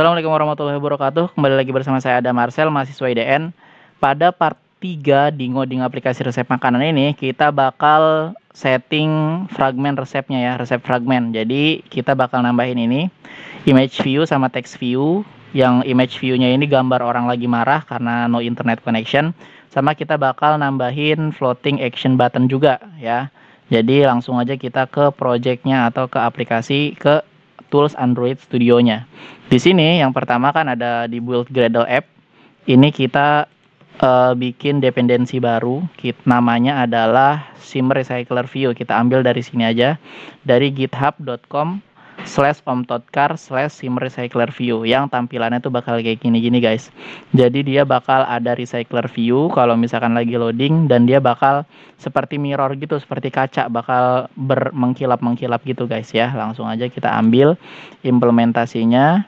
Assalamualaikum warahmatullahi wabarakatuh. Kembali lagi bersama saya ada Marcel, mahasiswa IDN. Pada part 3 di ngoding aplikasi resep makanan ini, kita bakal setting fragmen resepnya ya, resep fragmen. Jadi, kita bakal nambahin ini image view sama text view. Yang image view-nya ini gambar orang lagi marah karena no internet connection. Sama kita bakal nambahin floating action button juga ya. Jadi langsung aja kita ke projectnya atau ke aplikasi ke tools Android Studio-nya. Di sini yang pertama kan ada di build Gradle app. Ini kita uh, bikin dependensi baru. Kita, namanya adalah Sim Recycler View. Kita ambil dari sini aja dari github.com slash omtotcar slash sim recycler view yang tampilannya tuh bakal kayak gini-gini guys jadi dia bakal ada recycler view kalau misalkan lagi loading dan dia bakal seperti mirror gitu seperti kaca bakal ber mengkilap-mengkilap gitu guys ya langsung aja kita ambil implementasinya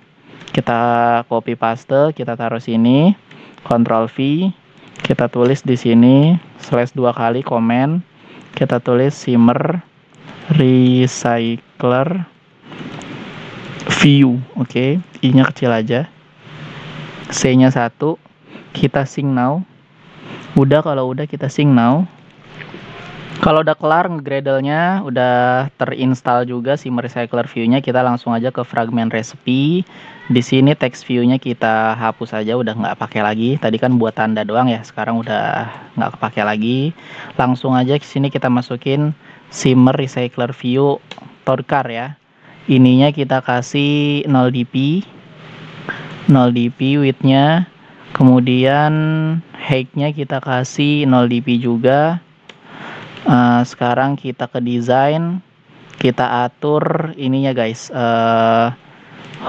kita copy paste kita taruh sini Ctrl V kita tulis di sini slash dua kali komen kita tulis simmer recycler view oke okay? i nya kecil aja c nya satu kita sing now udah kalau udah kita sing now kalau udah kelar ngegradle-nya, udah terinstall juga si recycler view-nya, kita langsung aja ke fragment recipe. Di sini text view-nya kita hapus aja, udah nggak pakai lagi. Tadi kan buat tanda doang ya, sekarang udah nggak kepake lagi. Langsung aja ke sini kita masukin simmer recycler view torcar ya ininya kita kasih 0 dp 0 dp widthnya kemudian height-nya kita kasih 0 dp juga uh, sekarang kita ke design kita atur ininya guys uh,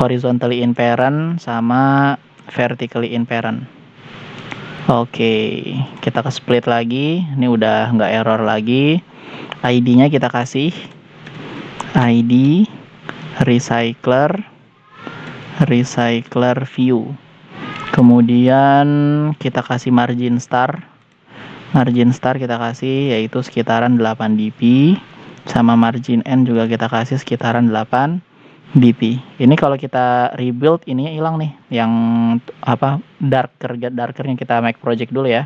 horizontally in parent sama vertically in parent oke okay, kita ke split lagi ini udah nggak error lagi ID nya kita kasih ID recycler recycler view kemudian kita kasih margin star margin star kita kasih yaitu sekitaran 8 dp sama margin n juga kita kasih sekitaran 8 dp ini kalau kita rebuild ininya hilang nih yang apa darker darkernya kita make project dulu ya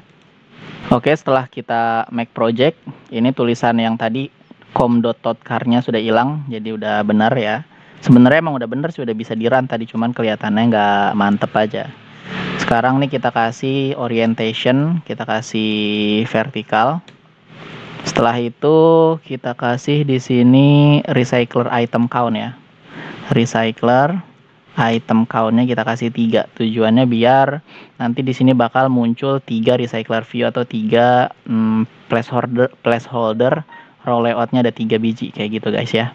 Oke setelah kita make project ini tulisan yang tadi com.totcar nya sudah hilang jadi udah benar ya sebenarnya emang udah bener sih udah bisa diran tadi cuman kelihatannya nggak mantep aja sekarang nih kita kasih orientation kita kasih vertikal setelah itu kita kasih di sini recycler item count ya recycler item countnya kita kasih tiga tujuannya biar nanti di sini bakal muncul tiga recycler view atau tiga hmm, placeholder placeholder roll layoutnya ada tiga biji kayak gitu guys ya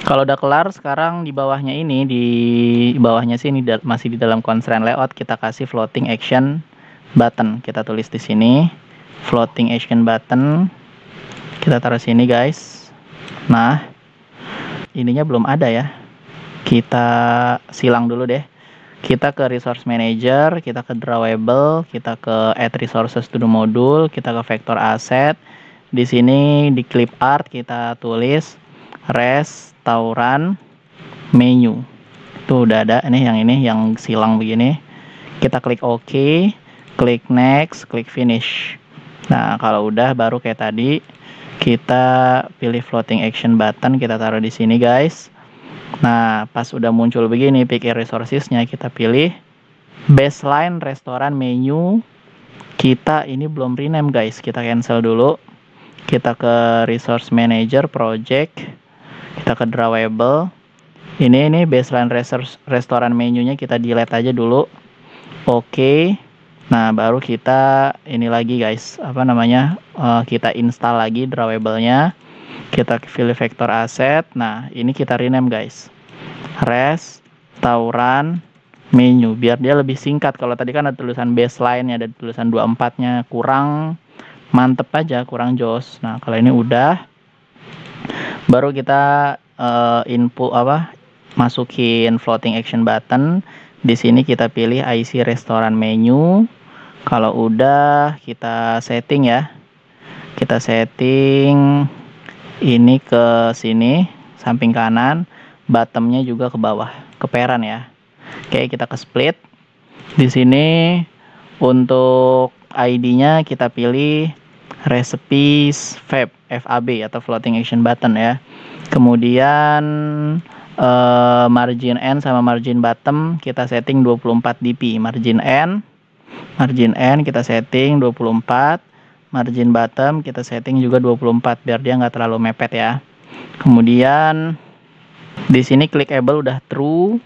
kalau udah kelar sekarang di bawahnya ini di bawahnya sini masih di dalam constraint layout kita kasih floating action button. Kita tulis di sini floating action button. Kita taruh sini guys. Nah, ininya belum ada ya. Kita silang dulu deh. Kita ke resource manager, kita ke drawable, kita ke add resources to the module, kita ke vector asset. Di sini di clip art kita tulis restoran menu tuh udah ada ini yang ini yang silang begini kita klik OK klik next klik finish nah kalau udah baru kayak tadi kita pilih floating action button kita taruh di sini guys nah pas udah muncul begini pikir resourcesnya kita pilih baseline restoran menu kita ini belum rename guys kita cancel dulu kita ke resource manager project kita ke drawable ini ini baseline restoran menunya kita delete aja dulu oke okay. nah baru kita ini lagi guys apa namanya uh, kita install lagi drawable-nya kita pilih vector aset nah ini kita rename guys Rest tauran menu biar dia lebih singkat kalau tadi kan ada tulisan baseline ada tulisan 24 nya kurang mantep aja kurang jos nah kalau ini udah baru kita uh, eh, input apa masukin floating action button di sini kita pilih IC restoran menu kalau udah kita setting ya kita setting ini ke sini samping kanan bottomnya juga ke bawah ke peran ya oke kita ke split di sini untuk ID nya kita pilih Recipes FAB, FAB atau Floating Action Button ya. Kemudian eh, margin N sama margin bottom kita setting 24 dp. Margin N margin N kita setting 24, margin bottom kita setting juga 24 biar dia nggak terlalu mepet ya. Kemudian di sini klik clickable udah true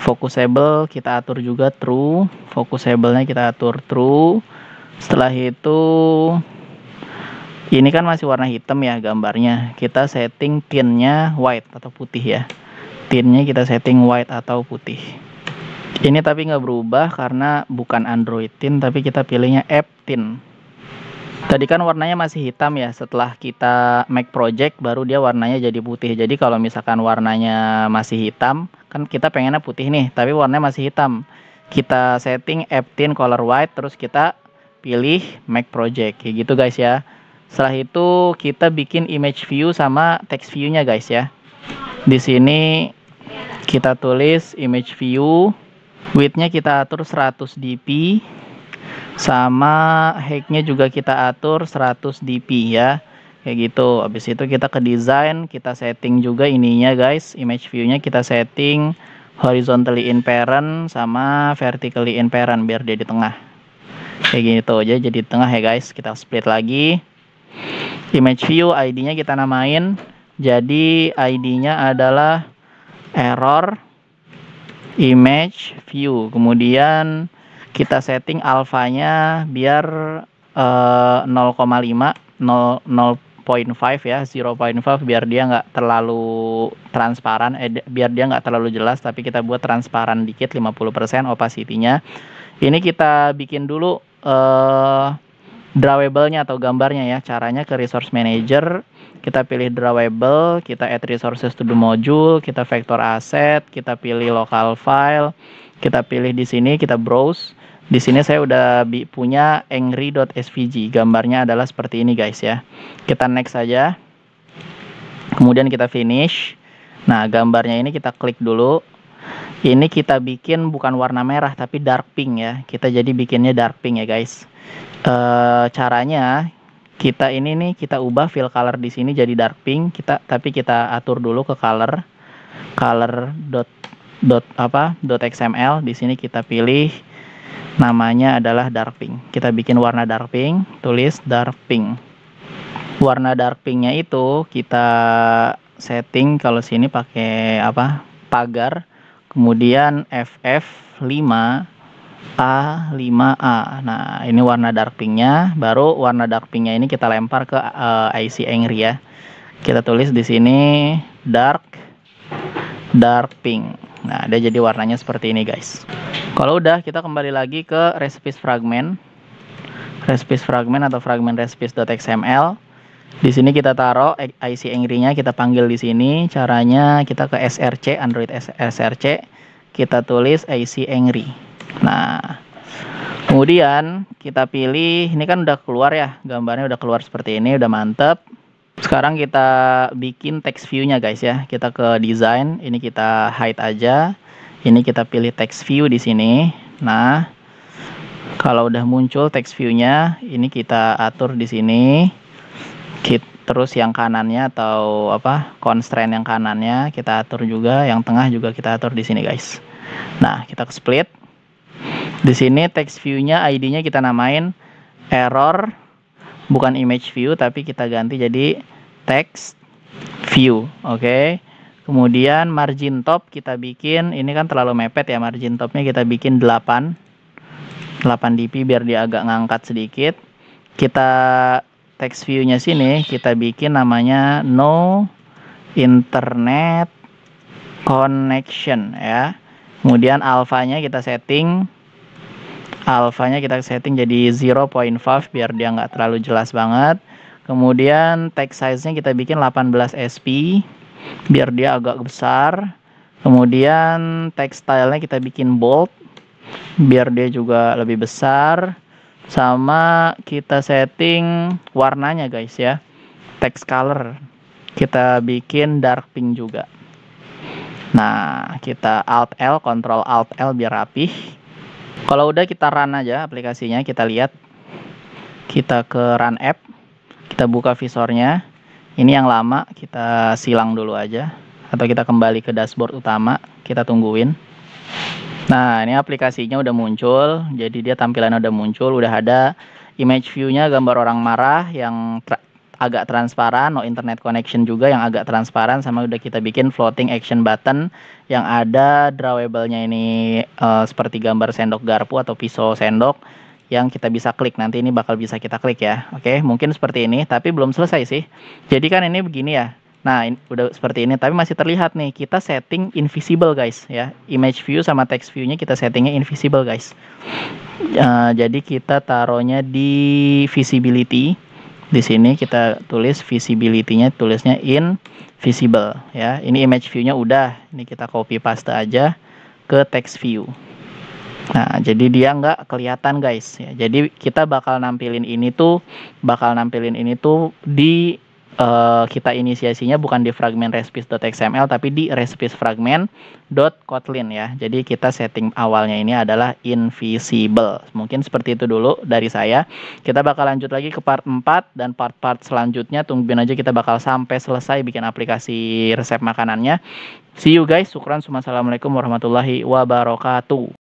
focusable kita atur juga true focusable nya kita atur true setelah itu ini kan masih warna hitam ya gambarnya kita setting tintnya white atau putih ya Tintnya kita setting white atau putih ini tapi nggak berubah karena bukan Android tint, tapi kita pilihnya app tint. tadi kan warnanya masih hitam ya setelah kita make project baru dia warnanya jadi putih jadi kalau misalkan warnanya masih hitam kan kita pengennya putih nih tapi warnanya masih hitam kita setting app tint color white terus kita pilih make project kayak gitu guys ya setelah itu kita bikin image view sama text view-nya guys ya. Di sini kita tulis image view, width-nya kita atur 100 dp sama height-nya juga kita atur 100 dp ya. Kayak gitu. Habis itu kita ke design, kita setting juga ininya guys, image view-nya kita setting horizontally in parent sama vertically in parent biar dia di tengah kayak gitu aja jadi di tengah ya guys kita split lagi image view ID-nya kita namain. Jadi ID-nya adalah error image view. Kemudian kita setting alfanya biar uh, 0,5 0,5 ya 0.5 biar dia nggak terlalu transparan eh, biar dia nggak terlalu jelas tapi kita buat transparan dikit 50% opacity-nya ini kita bikin dulu eh, drawable-nya atau gambarnya ya. Caranya ke resource manager, kita pilih drawable, kita add resources to the module, kita vector asset, kita pilih local file, kita pilih di sini, kita browse. Di sini saya udah punya angry.svg. Gambarnya adalah seperti ini guys ya. Kita next saja. Kemudian kita finish. Nah, gambarnya ini kita klik dulu. Ini kita bikin bukan warna merah tapi dark pink ya. Kita jadi bikinnya dark pink ya guys. E, caranya kita ini nih kita ubah fill color di sini jadi dark pink. Kita tapi kita atur dulu ke color color dot dot apa dot xml di sini kita pilih namanya adalah dark pink kita bikin warna dark pink tulis dark pink warna dark pinknya itu kita setting kalau sini pakai apa pagar kemudian FF5A5A nah ini warna dark pinknya baru warna dark pinknya ini kita lempar ke uh, eh, IC Angry ya kita tulis di sini dark dark pink nah dia jadi warnanya seperti ini guys kalau udah kita kembali lagi ke recipes fragment recipes fragment atau fragment recipes.xml di sini kita taruh IC Engry-nya, kita panggil di sini. Caranya kita ke SRC, Android SRC, kita tulis IC angry Nah, kemudian kita pilih, ini kan udah keluar ya, gambarnya udah keluar seperti ini, udah mantep. Sekarang kita bikin text view-nya guys ya. Kita ke design, ini kita hide aja. Ini kita pilih text view di sini. Nah, kalau udah muncul text view-nya, ini kita atur di sini kit terus yang kanannya atau apa constraint yang kanannya kita atur juga yang tengah juga kita atur di sini guys nah kita ke split di sini text view-nya ID-nya kita namain error bukan image view tapi kita ganti jadi text view oke okay? kemudian margin top kita bikin ini kan terlalu mepet ya margin topnya kita bikin 8 8 dp biar dia agak ngangkat sedikit kita text view-nya sini kita bikin namanya no internet connection ya. Kemudian alfanya kita setting alfanya kita setting jadi 0.5 biar dia nggak terlalu jelas banget. Kemudian text size-nya kita bikin 18 SP biar dia agak besar. Kemudian text style-nya kita bikin bold biar dia juga lebih besar sama kita setting warnanya guys ya text color kita bikin dark pink juga nah kita alt L control alt L biar rapih kalau udah kita run aja aplikasinya kita lihat kita ke run app kita buka visornya ini yang lama kita silang dulu aja atau kita kembali ke dashboard utama kita tungguin Nah, ini aplikasinya udah muncul. Jadi dia tampilannya udah muncul, udah ada image view-nya gambar orang marah yang tra agak transparan, no internet connection juga yang agak transparan sama udah kita bikin floating action button yang ada drawable-nya ini uh, seperti gambar sendok garpu atau pisau sendok yang kita bisa klik. Nanti ini bakal bisa kita klik ya. Oke, mungkin seperti ini, tapi belum selesai sih. Jadi kan ini begini ya. Nah, ini, udah seperti ini tapi masih terlihat nih. Kita setting invisible guys ya. Image view sama text view-nya kita settingnya invisible guys. Uh, jadi kita taruhnya di visibility. Di sini kita tulis visibility-nya tulisnya invisible ya. Ini image view-nya udah. Ini kita copy paste aja ke text view. Nah, jadi dia nggak kelihatan guys ya. Jadi kita bakal nampilin ini tuh bakal nampilin ini tuh di Eh, kita inisiasinya bukan di fragment recipes.xml tapi di recipes kotlin ya. Jadi kita setting awalnya ini adalah invisible. Mungkin seperti itu dulu dari saya. Kita bakal lanjut lagi ke part 4 dan part-part selanjutnya tungguin aja kita bakal sampai selesai bikin aplikasi resep makanannya. See you guys. Syukran. Assalamualaikum warahmatullahi wabarakatuh.